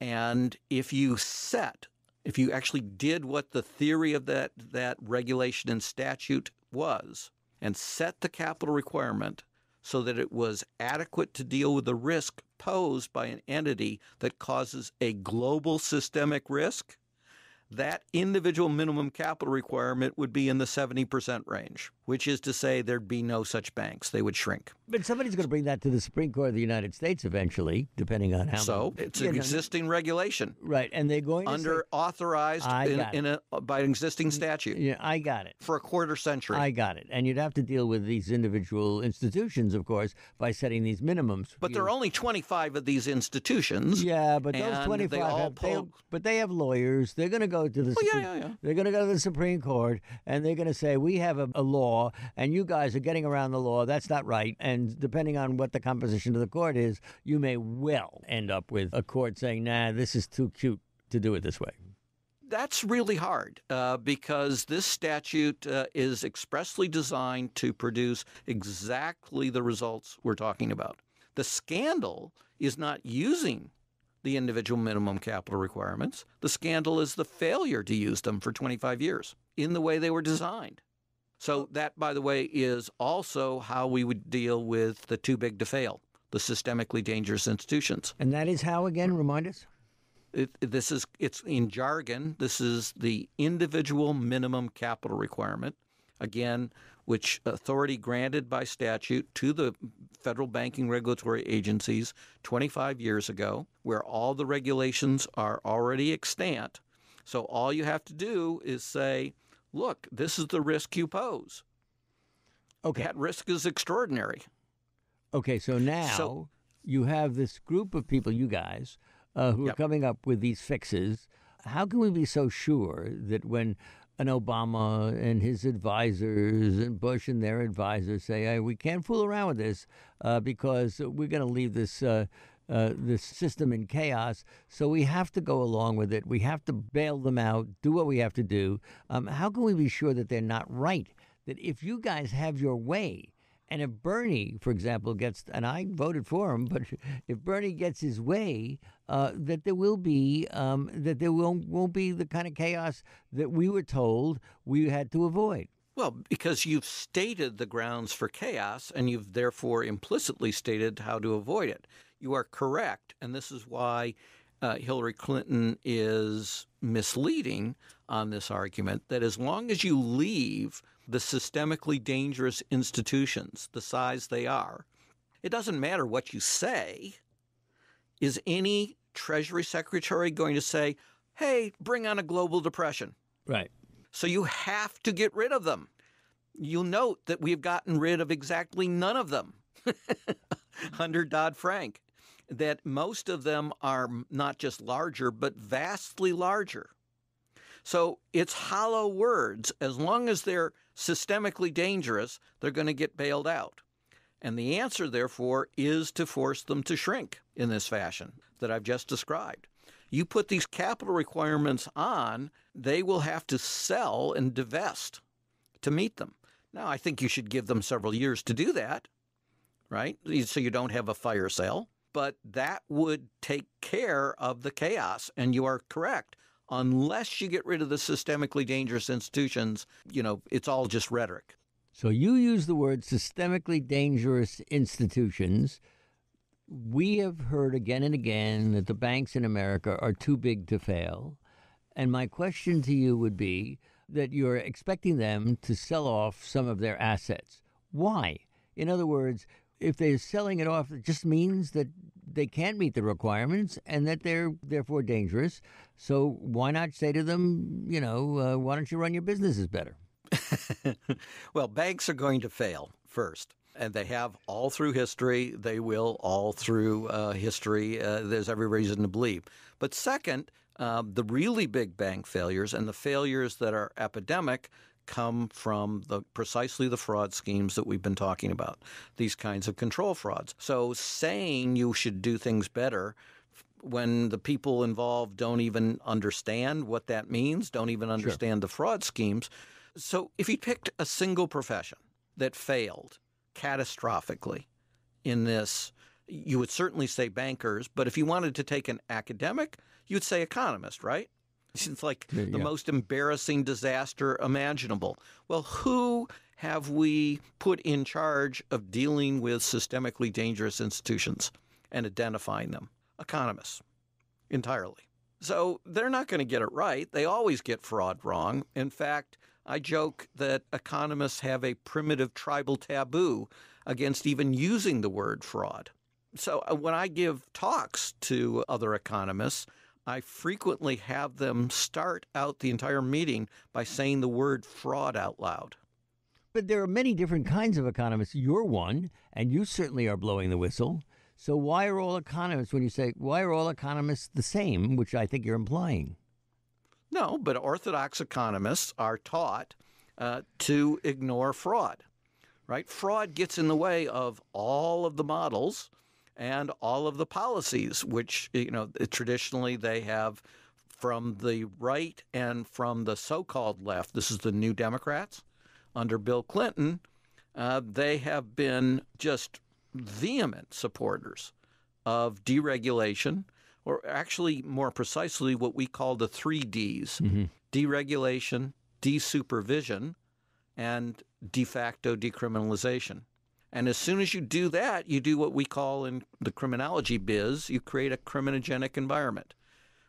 And if you set, if you actually did what the theory of that, that regulation and statute was, and set the capital requirement so that it was adequate to deal with the risk posed by an entity that causes a global systemic risk, that individual minimum capital requirement would be in the 70% range which is to say there'd be no such banks. They would shrink.
But somebody's going to bring that to the Supreme Court of the United States eventually, depending on how. So many, it's an know. existing
regulation. Right, and they're going under say, authorized in, in, a, uh, by an existing statute.
Yeah, I got it.
For a quarter century. I
got it. And you'd have to deal with these individual institutions, of course, by setting these minimums. But there are
only 25 of these institutions. Yeah, but those 25 they have, pull... they,
but they have lawyers. They're going to go to the Oh Supreme, yeah, yeah, yeah. They're going to go to the Supreme Court and they're going to say we have a, a law law, and you guys are getting around the law. That's not right. And depending on what the composition of the court is, you may well end up with a court saying, nah, this is too cute to do it this way
that's really hard uh, because this statute uh, is expressly designed to produce exactly the results we're talking about. The scandal is not using the individual minimum capital requirements, the scandal is the failure to use them for 25 years in the way they were designed. So, that, by the way, is also how we would deal with the too big to fail, the systemically dangerous institutions. And that is how, again, remind us? It, this is it's in jargon this is the individual minimum capital requirement again which authority granted by statute to the federal banking regulatory agencies 25 years ago where all the regulations are already extant so all you have to do is say look, this is the risk you pose. Okay. That risk is extraordinary.
Okay, so now so, you have this group of people, you guys, uh, who yep. are coming up with these fixes. How can we be so sure that when an Obama and his advisors and Bush and their advisors say, hey, we can't fool around with this uh, because we're going to leave this uh, uh, the system in chaos. So we have to go along with it. We have to bail them out, do what we have to do. Um, how can we be sure that they're not right? That if you guys have your way, and if Bernie, for example, gets, and I voted for him, but if Bernie gets his way, uh, that there will be, um, that there won't, won't be the kind of chaos that we were told we had to avoid.
Well, because you've stated the grounds for chaos and you've therefore implicitly stated how to avoid it you are correct, and this is why uh, Hillary Clinton is misleading on this argument that as long as you leave the systemically dangerous institutions the size they are, it doesn't matter what you say. Is any Treasury Secretary going to say, hey, bring on a global depression? Right. So you have to get rid of them. You'll note that we've gotten rid of exactly none of them under Dodd Frank that most of them are not just larger, but vastly larger. So it's hollow words. As long as they're systemically dangerous, they're going to get bailed out. And the answer, therefore, is to force them to shrink in this fashion that I've just described. You put these capital requirements on, they will have to sell and divest to meet them. Now, I think you should give them several years to do that, right? So you don't have a fire sale but that would take care of the chaos. And you are correct. Unless you get rid of the systemically dangerous institutions, you know, it's all just rhetoric.
So you use the word systemically dangerous institutions. We have heard again and again that the banks in America are too big to fail. And my question to you would be that you're expecting them to sell off some of their assets. Why? In other words, if they're selling it off, it just means that they can't meet the requirements and that they're therefore dangerous. So why not say to them, you know, uh, why don't you run your businesses better?
well, banks are going to fail first. And they have all through history. They will all through uh, history. Uh, there's every reason to believe. But second, uh, the really big bank failures and the failures that are epidemic come from the precisely the fraud schemes that we've been talking about, these kinds of control frauds. So saying you should do things better when the people involved don't even understand what that means, don't even understand sure. the fraud schemes. So if you picked a single profession that failed catastrophically in this, you would certainly say bankers, but if you wanted to take an academic, you'd say economist, right? It's like yeah, yeah. the most embarrassing disaster imaginable. Well, who have we put in charge of dealing with systemically dangerous institutions and identifying them? Economists, entirely. So they're not going to get it right. They always get fraud wrong. In fact, I joke that economists have a primitive tribal taboo against even using the word fraud. So uh, when I give talks to other economists, I frequently have them start out the entire meeting by saying the word fraud out loud.
But there are many different kinds of economists. You're one, and you certainly are blowing the whistle. So why are all economists, when you say, why are all economists the same, which I think you're implying?
No, but orthodox economists are taught uh, to ignore fraud, right? Fraud gets in the way of all of the models and all of the policies, which, eh, you know, eh, traditionally they have from the right and from the so called left. This is the New Democrats under Bill Clinton. Uh, they have been just vehement supporters of deregulation, or actually, more precisely, what we call the three Ds mm-hmm. deregulation, desupervision, and de facto decriminalization. And as soon as you do that, you do what we call in the criminology biz, you create a criminogenic environment,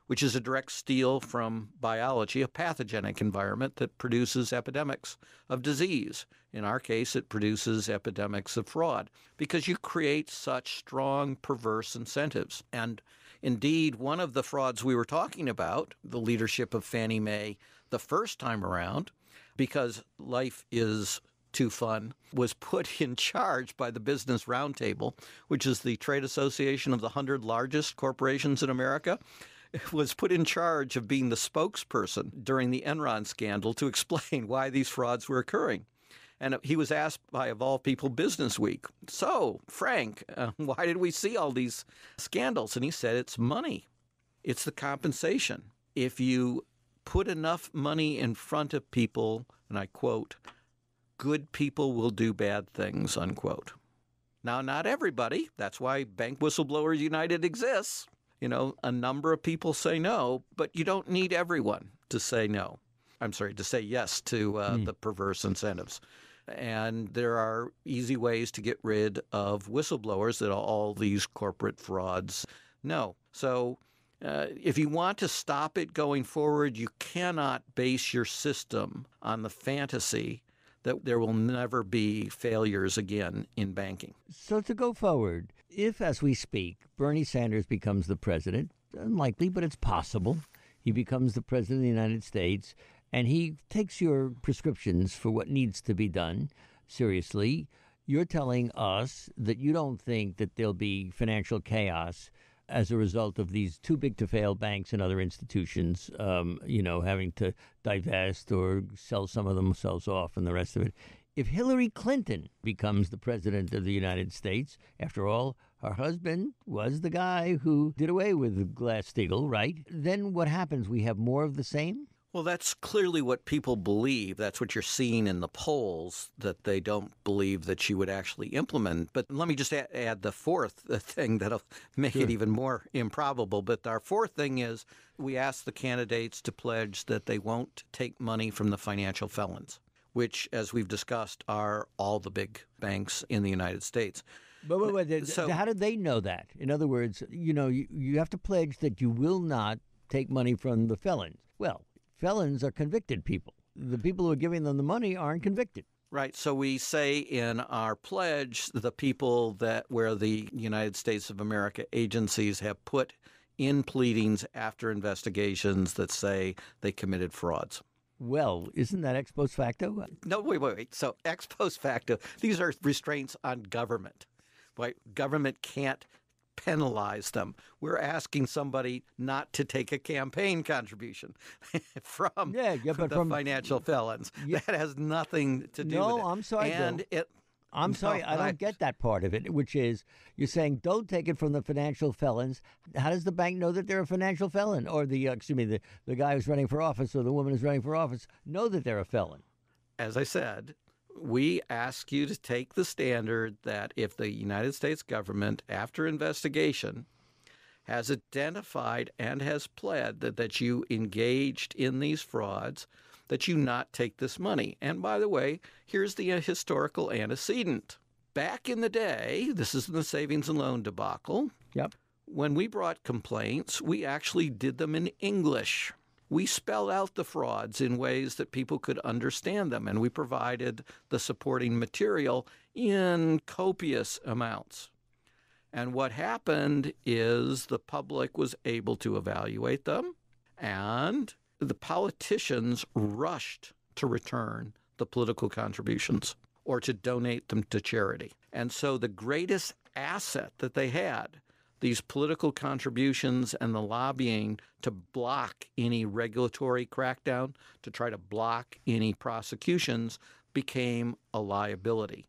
which is a direct steal from biology, a pathogenic environment that produces epidemics of disease. In our case, it produces epidemics of fraud because you create such strong perverse incentives. And indeed, one of the frauds we were talking about, the leadership of Fannie Mae the first time around, because life is too fun, was put in charge by the Business Roundtable, which is the trade association of the 100 largest corporations in America was put in charge of being the spokesperson during the Enron scandal to explain why these frauds were occurring. And he was asked by, of all people, Business Week, So, Frank, uh, why did we see all these scandals? And he said, It's money, it's the compensation. If you put enough money in front of people, and I quote, good people will do bad things, unquote. Now, not everybody. That's why Bank Whistleblowers United exists. You know, a number of people say no, but you don't need everyone to say no. I'm sorry, to say yes to uh, mm. the perverse incentives. And there are easy ways to get rid of whistleblowers that all these corporate frauds know. So uh, if you want to stop it going forward, you cannot base your system on the fantasy that there will never be failures again in banking. So, to go forward, if as we speak,
Bernie Sanders becomes the president, unlikely, but it's possible, he becomes the president of the United States and he takes your prescriptions for what needs to be done seriously. You're telling us that you don't think that there'll be financial chaos as a result of these too big to fail banks and other institutions, um, you know, having to divest or sell some of themselves off and the rest of it. If Hillary Clinton becomes the president of the United States, after all, her husband was the guy who did away with Glass Steagall, right? Then what happens? We have more of the same?
Well, that's clearly what people believe. That's what you're seeing in the polls that they don't believe that she would actually implement. But let me just add, add the fourth uh, thing that'll make sure. it even more improbable. But our fourth thing is we ask the candidates to pledge that they won't take money from the financial felons, which, as we've discussed, are all the big banks in the United States. But, but, but uh, so, how do they know that? In other words,
you know, you, you have to pledge that you will not take money from the felons. Well, felons are convicted people. The people who are giving them the money aren't convicted.
Right. So we say in our pledge the people that where the United States of America agencies have put in pleadings after investigations that say they committed frauds. Well,
isn't that ex post facto?
No, wait, wait, wait. So ex post facto, these are restraints on government. Right? Government can't penalize them. We're asking somebody not to take a campaign contribution from yeah, yeah, but the from, financial felons. Yeah. That has nothing to do no, with it. No, I'm sorry. And Bill. it I'm sorry, no, I don't
get that part of it, which is you're saying don't take it from the financial felons. How does the bank know that they're a financial felon? Or the, uh, excuse me, the, the guy who's running for office or the woman who's running for office know that they're a felon?
As I said, we ask you to take the standard that if the United States government, after investigation, has identified and has pled that, that you engaged in these frauds, that you not take this money. And by the way, here's the uh, historical antecedent. Back in the day, this is in the savings and loan debacle. Yep. When we brought complaints, we actually did them in English we spell out the frauds in ways that people could understand them, and we provided the supporting material in copious amounts. And what happened is the public was able to evaluate them, and the politicians rushed to return the political contributions or to donate them to charity. And so the greatest asset that they had these political contributions and the lobbying to block any regulatory crackdown, to try to block any prosecutions, became a liability.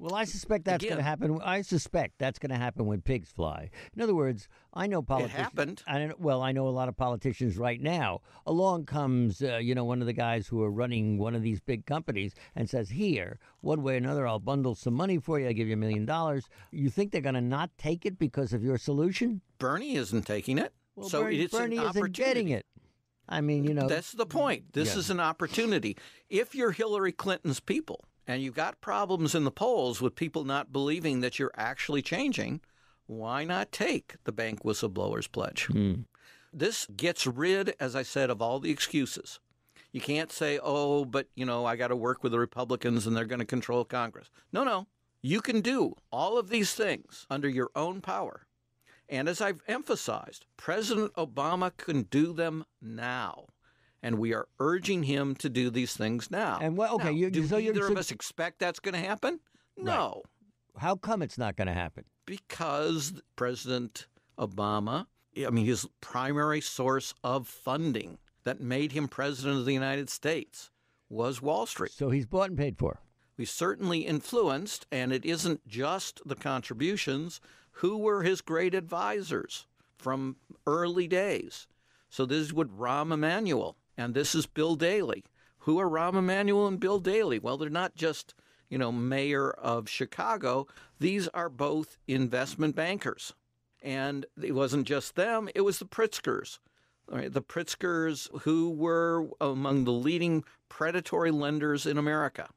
Well, I suspect that's going to happen. I suspect that's going to happen when pigs fly. In other words, I know politicians. It happened. I well, I know a lot of politicians right now. Along comes, uh, you know, one of the guys who are running one of these big companies and says, "Here, one way or another, I'll bundle some money for you. I'll give you a million dollars." You think they're going to not take it because of your solution?
Bernie isn't taking it. Well, so Bernie, it's Bernie isn't getting it. I mean, you know, that's the point. This yeah. is an opportunity. If you're Hillary Clinton's people and you've got problems in the polls with people not believing that you're actually changing, why not take the bank whistleblower's pledge? Mm. This gets rid, as I said, of all the excuses. You can't say, oh, but, you know, I got to work with the Republicans and they're going to control Congress. No, no. You can do all of these things under your own power. And as I've emphasized, President Obama can do them now and we are urging him to do these things now. And what? Okay, now, you, do so either so, of us expect that's going to happen? No.
Right. How come it's not going to happen?
Because President Obama, I mean, his primary source of funding that made him president of the United States was Wall Street. So he's bought and paid for. We certainly influenced, and it isn't just the contributions. Who were his great advisors from early days? So this would Rahm Emanuel and this is Bill Daley. Who are Rahm Emanuel and Bill Daley? Well, they're not just, you know, mayor of Chicago. These are both investment bankers. And it wasn't just them, it was the Pritzkers. Right, the Pritzkers, who were among the leading predatory lenders in America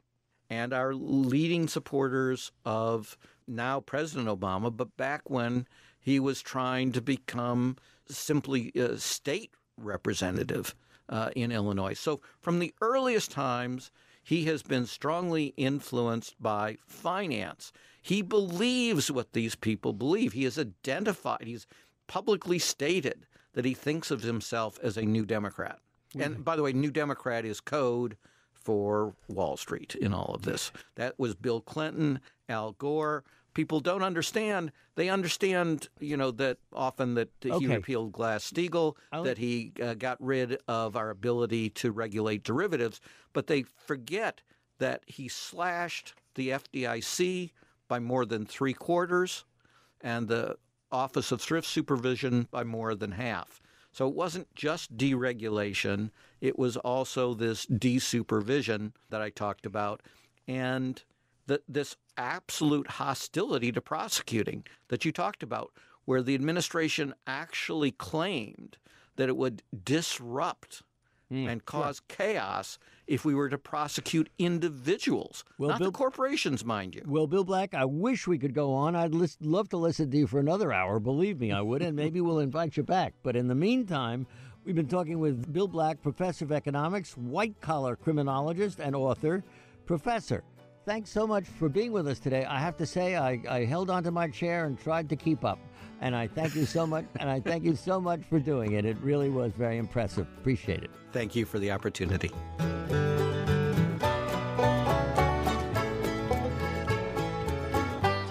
and are leading supporters of now President Obama, but back when he was trying to become simply a state representative uh, in Illinois. So from the earliest times, he has been strongly influenced by finance. He believes what these people believe. He has identified, he's publicly stated that he thinks of himself as a New Democrat. And mm-hmm. by the way, New Democrat is code for Wall Street in all of this. That was Bill Clinton, Al Gore, people don't understand. They understand, you know, that often that he okay. repealed Glass-Steagall, that he uh, got rid of our ability to regulate derivatives, but they forget that he slashed the FDIC by more than three quarters, and the Office of Thrift Supervision by more than half. So it wasn't just deregulation, it was also this desupervision that I talked about. And the, this absolute hostility to prosecuting that you talked about, where the administration actually claimed that it would disrupt mm, and cause chaos if we were to prosecute individuals, well, not Bill, the corporations, mind you.
Well, Bill Black, I wish we could go on. I'd list, love to listen to you for another hour. Believe me, I would, and maybe we'll invite you back. But in the meantime, we've been talking with Bill Black, professor of economics, white collar criminologist, and author. Professor, thanks so much for being with us today. I have to say, I, I held onto my chair and tried to keep up. And I thank you so much. and I thank you so much for doing it. It really was very impressive. Appreciate it.
Thank you for the opportunity.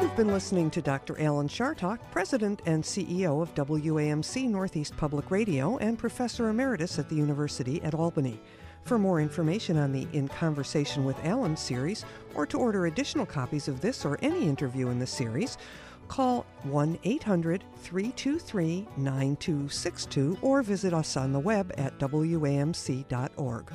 You've been listening to Dr. Alan Shartok, President and CEO of WAMC Northeast Public Radio and Professor Emeritus at the University at Albany. For more information on the In Conversation with Alan series, or to order additional copies of this or any interview in the series, call 1 800 323 9262 or visit us on the web at wamc.org.